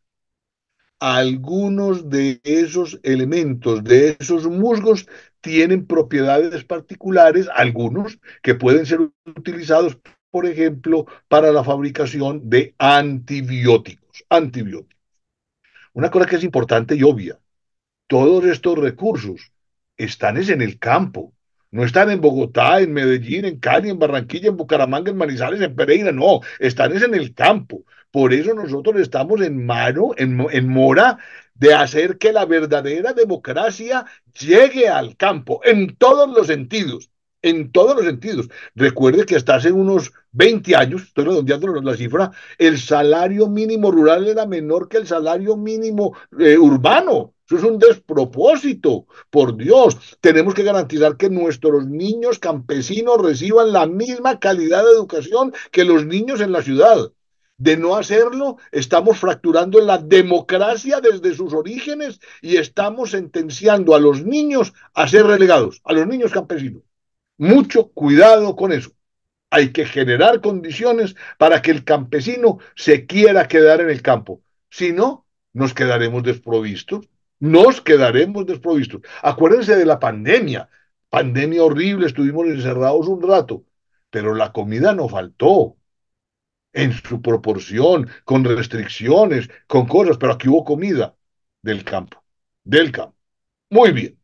Algunos de esos elementos, de esos musgos, tienen propiedades particulares, algunos que pueden ser utilizados, por ejemplo, para la fabricación de antibióticos. Antibióticos. Una cosa que es importante y obvia, todos estos recursos están en el campo, no están en Bogotá, en Medellín, en Cali, en Barranquilla, en Bucaramanga, en Manizales, en Pereira, no, están en el campo. Por eso nosotros estamos en mano, en, mora, de hacer que la verdadera democracia llegue al campo, en todos los sentidos, en todos los sentidos. Recuerde que hasta hace unos 20 años, estoy redondeando la cifra, el salario mínimo rural era menor que el salario mínimo eh, urbano. Eso es un despropósito. Por Dios, tenemos que garantizar que nuestros niños campesinos reciban la misma calidad de educación que los niños en la ciudad. De no hacerlo, estamos fracturando la democracia desde sus orígenes y estamos sentenciando a los niños a ser relegados, a los niños campesinos. Mucho cuidado con eso. Hay que generar condiciones para que el campesino se quiera quedar en el campo. Si no, nos quedaremos desprovistos nos quedaremos desprovistos. Acuérdense de la pandemia, pandemia horrible, estuvimos encerrados un rato, pero la comida no faltó en su proporción, con restricciones, con cosas, pero aquí hubo comida del campo, del campo. Muy bien.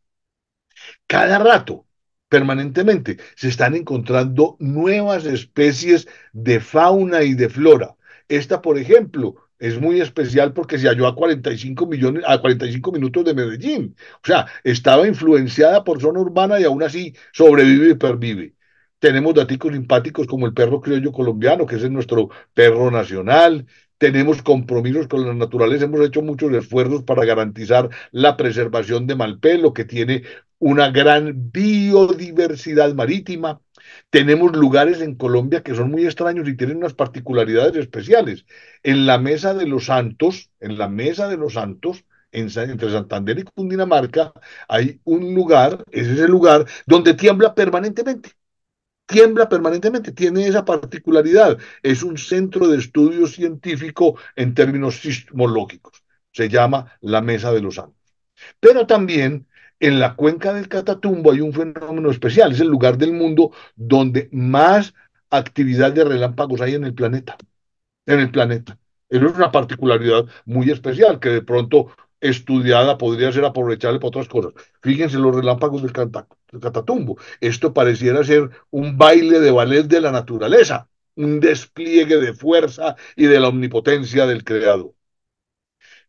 Cada rato, permanentemente, se están encontrando nuevas especies de fauna y de flora. Esta, por ejemplo, es muy especial porque se halló a 45, millones, a 45 minutos de Medellín. O sea, estaba influenciada por zona urbana y aún así sobrevive y pervive. Tenemos daticos simpáticos como el perro criollo colombiano, que es nuestro perro nacional. Tenemos compromisos con la naturales. Hemos hecho muchos esfuerzos para garantizar la preservación de Malpelo, que tiene una gran biodiversidad marítima. Tenemos lugares en Colombia que son muy extraños y tienen unas particularidades especiales. En la Mesa de los Santos, en la Mesa de los Santos, entre Santander y Cundinamarca, hay un lugar, es el lugar, donde tiembla permanentemente tiembla permanentemente, tiene esa particularidad. Es un centro de estudio científico en términos sismológicos. Se llama la Mesa de los Santos. Pero también en la cuenca del Catatumbo hay un fenómeno especial, es el lugar del mundo donde más actividad de relámpagos hay en el planeta. En el planeta. Es una particularidad muy especial que de pronto estudiada podría ser aprovechable para otras cosas. Fíjense los relámpagos del, del Catatumbo. Esto pareciera ser un baile de ballet de la naturaleza, un despliegue de fuerza y de la omnipotencia del creador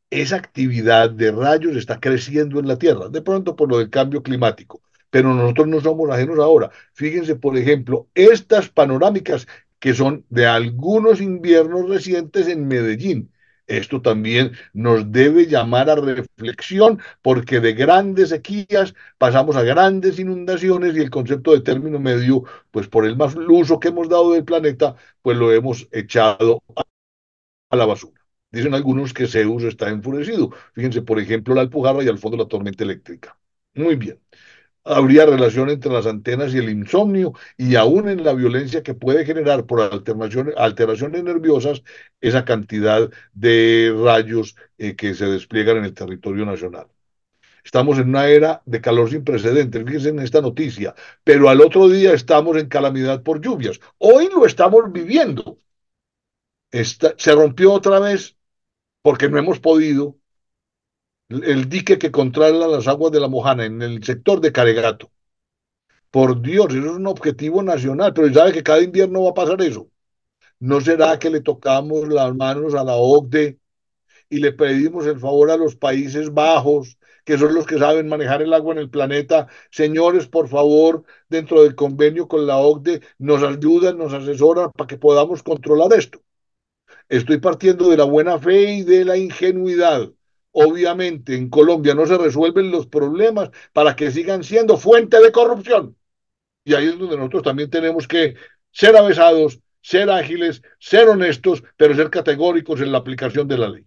esa actividad de rayos está creciendo en la Tierra, de pronto por lo del cambio climático, pero nosotros no somos ajenos ahora. Fíjense, por ejemplo, estas panorámicas que son de algunos inviernos recientes en Medellín. Esto también nos debe llamar a reflexión porque de grandes sequías pasamos a grandes inundaciones y el concepto de término medio, pues por el más uso que hemos dado del planeta, pues lo hemos echado a la basura. Dicen algunos que Zeus está enfurecido. Fíjense, por ejemplo, la Alpujarra y al fondo la tormenta eléctrica. Muy bien. Habría relación entre las antenas y el insomnio, y aún en la violencia que puede generar por alteraciones, nerviosas esa cantidad de rayos eh, que se despliegan en el territorio nacional. Estamos en una era de calor sin precedentes, fíjense en esta noticia, pero al otro día estamos en calamidad por lluvias. Hoy lo estamos viviendo. se rompió otra vez porque no hemos podido, el dique que controla las aguas de la Mojana en el sector de Caregato. Por Dios, eso es un objetivo nacional, pero sabe que cada invierno va a pasar eso. ¿No será que le tocamos las manos a la OCDE y le pedimos el favor a los Países Bajos, que son los que saben manejar el agua en el planeta? Señores, por favor, dentro del convenio con la OCDE, nos ayudan, nos asesoran para que podamos controlar esto. Estoy partiendo de la buena fe y de la ingenuidad. Obviamente en Colombia no se resuelven los problemas para que sigan siendo fuente de corrupción. Y ahí es donde nosotros también tenemos que ser avesados, ser ágiles, ser honestos, pero ser categóricos en la aplicación de la ley.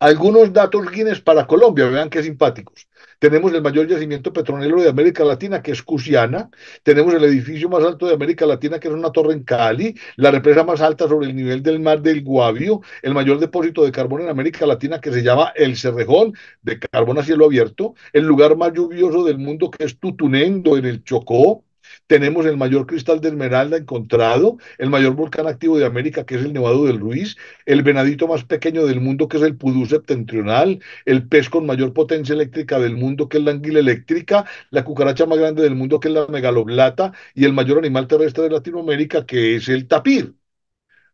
Algunos datos Guinness para Colombia, vean qué simpáticos. Tenemos el mayor yacimiento petrolero de América Latina, que es Cusiana. Tenemos el edificio más alto de América Latina, que es una torre en Cali. La represa más alta sobre el nivel del mar del Guavio. El mayor depósito de carbón en América Latina, que se llama El Cerrejón, de carbón a cielo abierto. El lugar más lluvioso del mundo, que es Tutunendo, en el Chocó tenemos el mayor cristal de esmeralda encontrado, el mayor volcán activo de América, que es el Nevado del Ruiz, el venadito más pequeño del mundo, que es el pudú septentrional, el pez con mayor potencia eléctrica del mundo, que es la anguila eléctrica, la cucaracha más grande del mundo, que es la megaloblata, y el mayor animal terrestre de Latinoamérica, que es el tapir.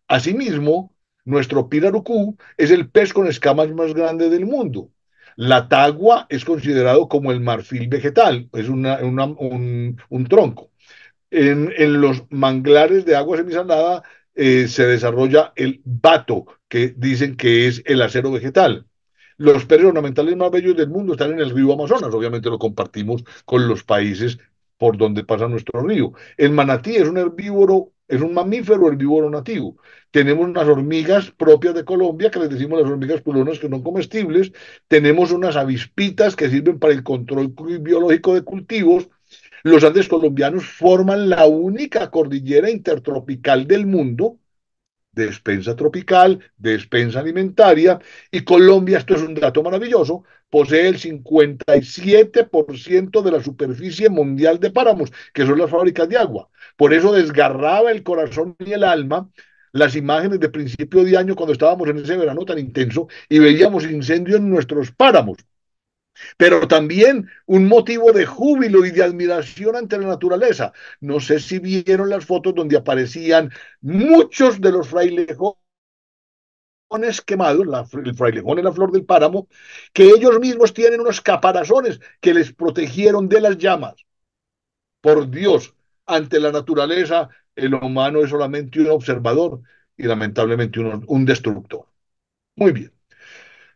Asimismo, nuestro pirarucú es el pez con escamas más grande del mundo. La tagua es considerado como el marfil vegetal, es un tronco en, los manglares de agua semisalada eh, se desarrolla el bato, que dicen que es el acero vegetal. Los perros ornamentales más bellos del mundo están en el río Amazonas, obviamente lo compartimos con los países por donde pasa nuestro río. El manatí es un herbívoro, es un mamífero herbívoro nativo. Tenemos unas hormigas propias de Colombia, que les decimos las hormigas pulonas, que son comestibles. Tenemos unas avispitas que sirven para el control biológico de cultivos los Andes colombianos forman la única cordillera intertropical del mundo despensa tropical, despensa alimentaria, y Colombia, esto es un dato maravilloso, posee el 57% de la superficie mundial de páramos, que son las fábricas de agua. Por eso desgarraba el corazón y el alma las imágenes de principio de año cuando estábamos en ese verano tan intenso y veíamos incendios en nuestros páramos pero también un motivo de júbilo y de admiración ante la naturaleza. No sé si vieron las fotos donde aparecían muchos de los frailejones quemados, el frailejón en la flor del páramo, que ellos mismos tienen unos caparazones que les protegieron de las llamas. Por Dios, ante la naturaleza, el humano es solamente un observador y lamentablemente un destructor. Muy bien.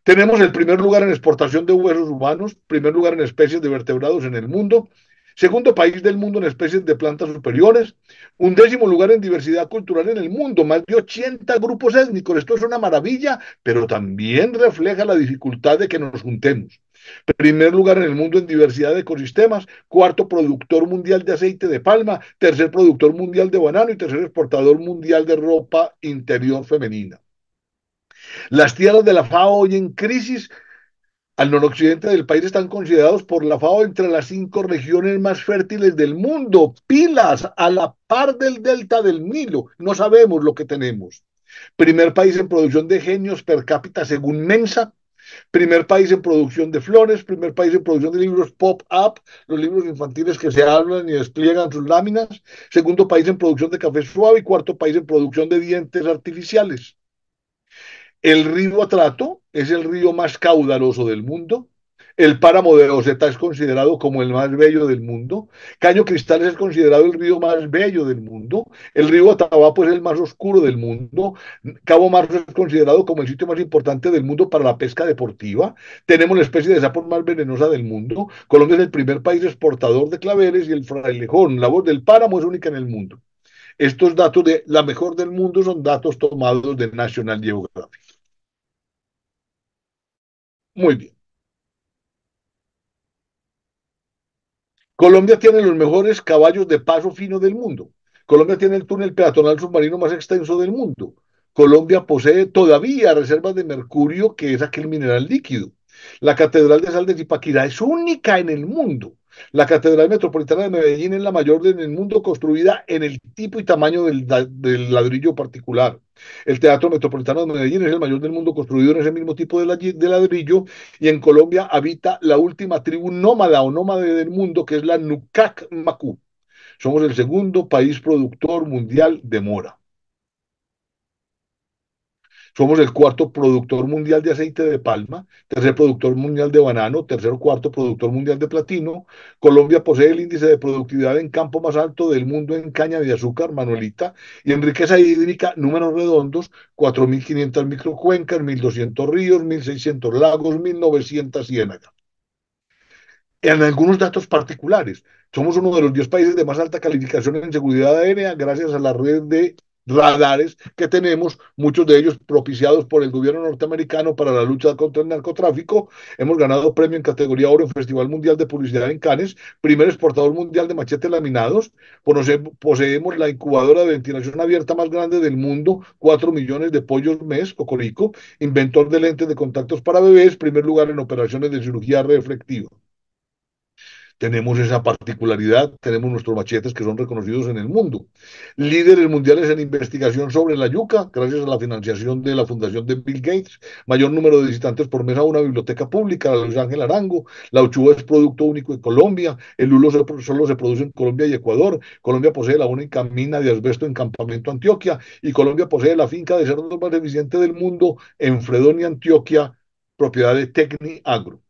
Tenemos el primer lugar en exportación de huesos humanos, primer lugar en especies de vertebrados en el mundo, segundo país del mundo en especies de plantas superiores, un décimo lugar en diversidad cultural en el mundo, más de 80 grupos étnicos. Esto es una maravilla, pero también refleja la dificultad de que nos juntemos. Primer lugar en el mundo en diversidad de ecosistemas, cuarto productor mundial de aceite de palma, tercer productor mundial de banano y tercer exportador mundial de ropa interior femenina. Las tierras de la FAO hoy en crisis al noroccidente del país están considerados por la FAO entre las cinco regiones más fértiles del mundo, pilas a la par del delta del Nilo. No sabemos lo que tenemos. Primer país en producción de genios per cápita según Mensa, primer país en producción de flores, primer país en producción de libros pop-up, los libros infantiles que se hablan y despliegan sus láminas, segundo país en producción de café suave y cuarto país en producción de dientes artificiales. El río Atrato es el río más caudaloso del mundo. El páramo de Oceta es considerado como el más bello del mundo. Caño Cristales es considerado el río más bello del mundo. El río Atabapo es el más oscuro del mundo. Cabo Marzo es considerado como el sitio más importante del mundo para la pesca deportiva. Tenemos la especie de sapo más venenosa del mundo. Colombia es el primer país exportador de claveres y el frailejón, la voz del páramo, es única en el mundo. Estos datos de la mejor del mundo son datos tomados de National Geographic. Muy bien. Colombia tiene los mejores caballos de paso fino del mundo. Colombia tiene el túnel peatonal submarino más extenso del mundo. Colombia posee todavía reservas de mercurio, que es aquel mineral líquido. La Catedral de Sal de Zipaquirá es única en el mundo. La Catedral Metropolitana de Medellín es la mayor del mundo construida en el tipo y tamaño del, ladrillo particular. El Teatro Metropolitano de Medellín es el mayor del mundo construido en ese mismo tipo de, ladrillo y en Colombia habita la última tribu nómada o nómade del mundo que es la Nucac Macú. Somos el segundo país productor mundial de mora. Somos el cuarto productor mundial de aceite de palma, tercer productor mundial de banano, tercer cuarto productor mundial de platino. Colombia posee el índice de productividad en campo más alto del mundo en caña de azúcar, Manuelita, y en riqueza hídrica, números redondos, 4.500 microcuencas, 1.200 ríos, 1.600 lagos, 1.900 ciénagas en algunos datos particulares. Somos uno de los 10 países de más alta calificación en seguridad aérea gracias a la red de radares que tenemos, muchos de ellos propiciados por el gobierno norteamericano para la lucha contra el narcotráfico. Hemos ganado premio en categoría oro en Festival Mundial de Publicidad en Cannes, primer exportador mundial de machetes laminados. Poseemos la incubadora de ventilación abierta más grande del mundo, cuatro millones de pollos mes, Cocorico, inventor de lentes de contactos para bebés, primer lugar en operaciones de cirugía reflectiva. Tenemos esa particularidad, tenemos nuestros machetes que son reconocidos en el mundo. Líderes mundiales en investigación sobre la yuca, gracias a la financiación de la Fundación de Bill Gates. Mayor número de visitantes por mes a una biblioteca pública, la Luis Ángel Arango. La uchuva es producto único de Colombia. El lulo solo se produce en Colombia y Ecuador. Colombia posee la única mina de asbesto en Campamento Antioquia. Y Colombia posee la finca de cerdos más eficiente del mundo en Fredonia, Antioquia, propiedad de Tecni Agro.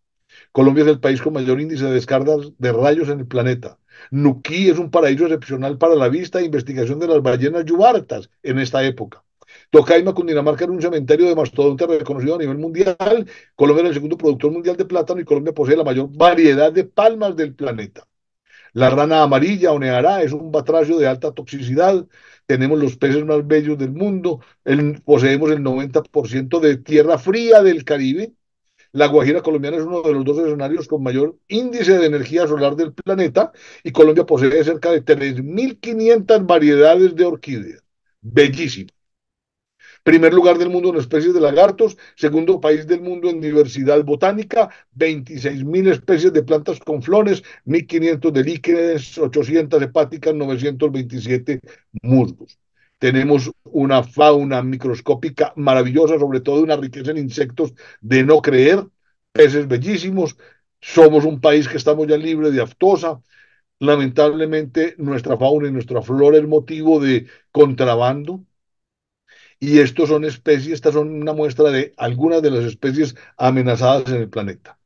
Colombia es el país con mayor índice de descargas de rayos en el planeta. Nuquí es un paraíso excepcional para la vista e investigación de las ballenas yubartas en esta época. Tocaima, Cundinamarca, era un cementerio de mastodonte reconocido a nivel mundial. Colombia es el segundo productor mundial de plátano y Colombia posee la mayor variedad de palmas del planeta. La rana amarilla o neará es un batracio de alta toxicidad. Tenemos los peces más bellos del mundo. poseemos el 90% de tierra fría del Caribe la Guajira colombiana es uno de los dos escenarios con mayor índice de energía solar del planeta y Colombia posee cerca de 3.500 variedades de orquídeas. Bellísimo. Primer lugar del mundo en especies de lagartos, segundo país del mundo en diversidad botánica, 26.000 especies de plantas con flores, 1.500 de líquenes, 800 hepáticas, 927 musgos tenemos una fauna microscópica maravillosa, sobre todo una riqueza en insectos de no creer, peces bellísimos, somos un país que estamos ya libre de aftosa. Lamentablemente nuestra fauna y nuestra flora es motivo de contrabando. Y estos son especies, estas son una muestra de algunas de las especies amenazadas en el planeta.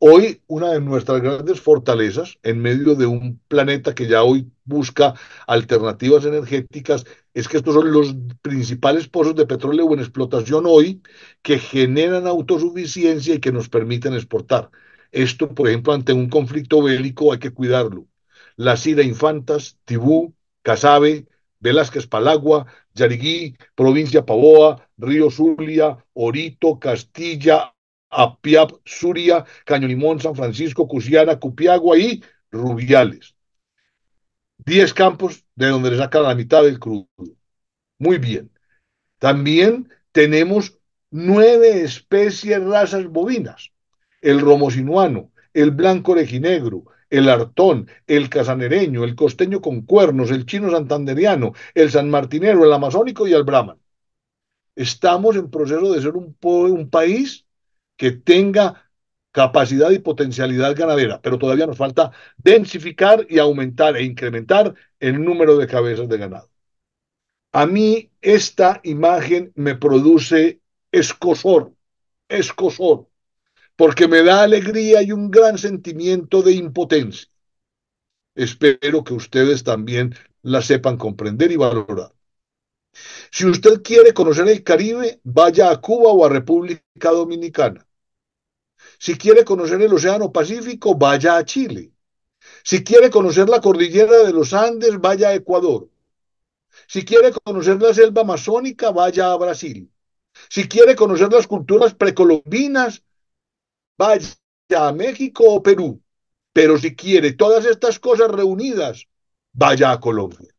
Hoy una de nuestras grandes fortalezas en medio de un planeta que ya hoy busca alternativas energéticas es que estos son los principales pozos de petróleo en explotación hoy que generan autosuficiencia y que nos permiten exportar. Esto, por ejemplo, ante un conflicto bélico hay que cuidarlo. La Sira Infantas, Tibú, Casabe, Velázquez Palagua, Yariguí, Provincia Pavoa, Río Zulia, Orito, Castilla, Apiap, Suria, Caño San Francisco, Cusiana, Cupiagua y Rubiales. Diez campos de donde le sacan la mitad del crudo. Muy bien. También tenemos nueve especies razas bovinas. El romosinuano, el blanco orejinegro, el artón, el casanereño, el costeño con cuernos, el chino santanderiano, el sanmartinero, el amazónico y el brahman. Estamos en proceso de ser un país que tenga capacidad y potencialidad ganadera, pero todavía nos falta densificar y aumentar e incrementar el número de cabezas de ganado. A mí esta imagen me produce escosor, escosor, porque me da alegría y un gran sentimiento de impotencia. Espero que ustedes también la sepan comprender y valorar. Si usted quiere conocer el Caribe, vaya a Cuba o a República Dominicana. Si quiere conocer el Océano Pacífico, vaya a Chile. Si quiere conocer la cordillera de los Andes, vaya a Ecuador. Si quiere conocer la selva amazónica, vaya a Brasil. Si quiere conocer las culturas precolombinas, vaya a México o Perú. Pero si quiere todas estas cosas reunidas, vaya a Colombia.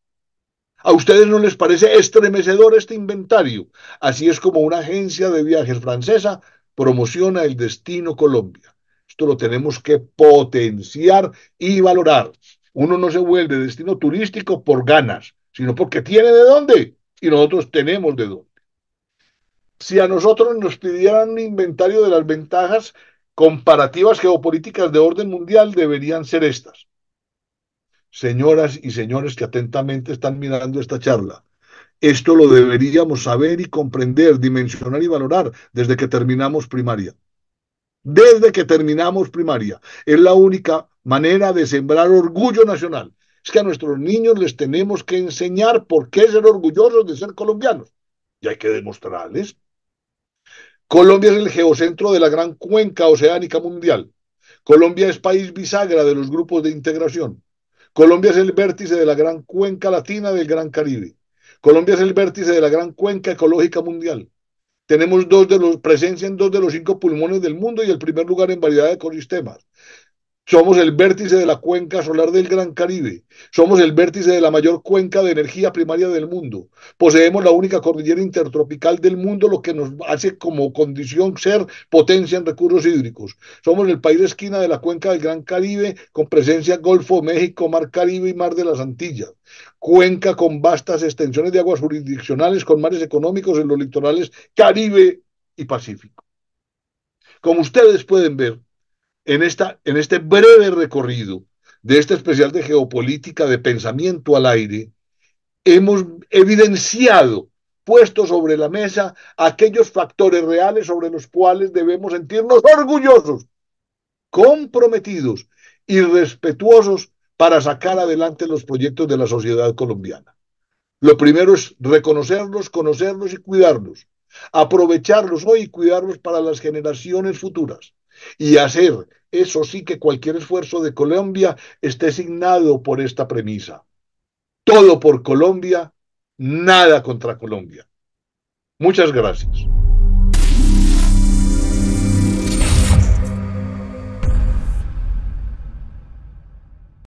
¿A ustedes no les parece estremecedor este inventario? Así es como una agencia de viajes francesa promociona el destino Colombia. Esto lo tenemos que potenciar y valorar. Uno no se vuelve destino turístico por ganas, sino porque tiene de dónde y nosotros tenemos de dónde. Si a nosotros nos pidieran un inventario de las ventajas comparativas geopolíticas de orden mundial, deberían ser estas. Señoras y señores que atentamente están mirando esta charla, esto lo deberíamos saber y comprender, dimensionar y valorar desde que terminamos primaria. Desde que terminamos primaria. Es la única manera de sembrar orgullo nacional. Es que a nuestros niños les tenemos que enseñar por qué ser orgullosos de ser colombianos. Y hay que demostrarles. Colombia es el geocentro de la gran cuenca oceánica mundial. Colombia es país bisagra de los grupos de integración. Colombia es el vértice de la gran cuenca latina del Gran Caribe. Colombia es el vértice de la gran cuenca ecológica mundial. Tenemos dos de los, presencia en dos de los cinco pulmones del mundo y el primer lugar en variedad de ecosistemas. Somos el vértice de la cuenca solar del Gran Caribe. Somos el vértice de la mayor cuenca de energía primaria del mundo. Poseemos la única cordillera intertropical del mundo, lo que nos hace como condición ser potencia en recursos hídricos. Somos el país de esquina de la cuenca del Gran Caribe, con presencia Golfo, México, Mar Caribe y Mar de las Antillas. Cuenca con vastas extensiones de aguas jurisdiccionales, con mares económicos en los litorales Caribe y Pacífico. Como ustedes pueden ver, en, esta, en este breve recorrido de este especial de geopolítica de pensamiento al aire, hemos evidenciado, puesto sobre la mesa, aquellos factores reales sobre los cuales debemos sentirnos orgullosos, comprometidos y respetuosos para sacar adelante los proyectos de la sociedad colombiana. Lo primero es reconocerlos, conocerlos y cuidarlos, aprovecharlos hoy y cuidarlos para las generaciones futuras y hacer, eso sí, que cualquier esfuerzo de Colombia esté signado por esta premisa. Todo por Colombia, nada contra Colombia. Muchas gracias.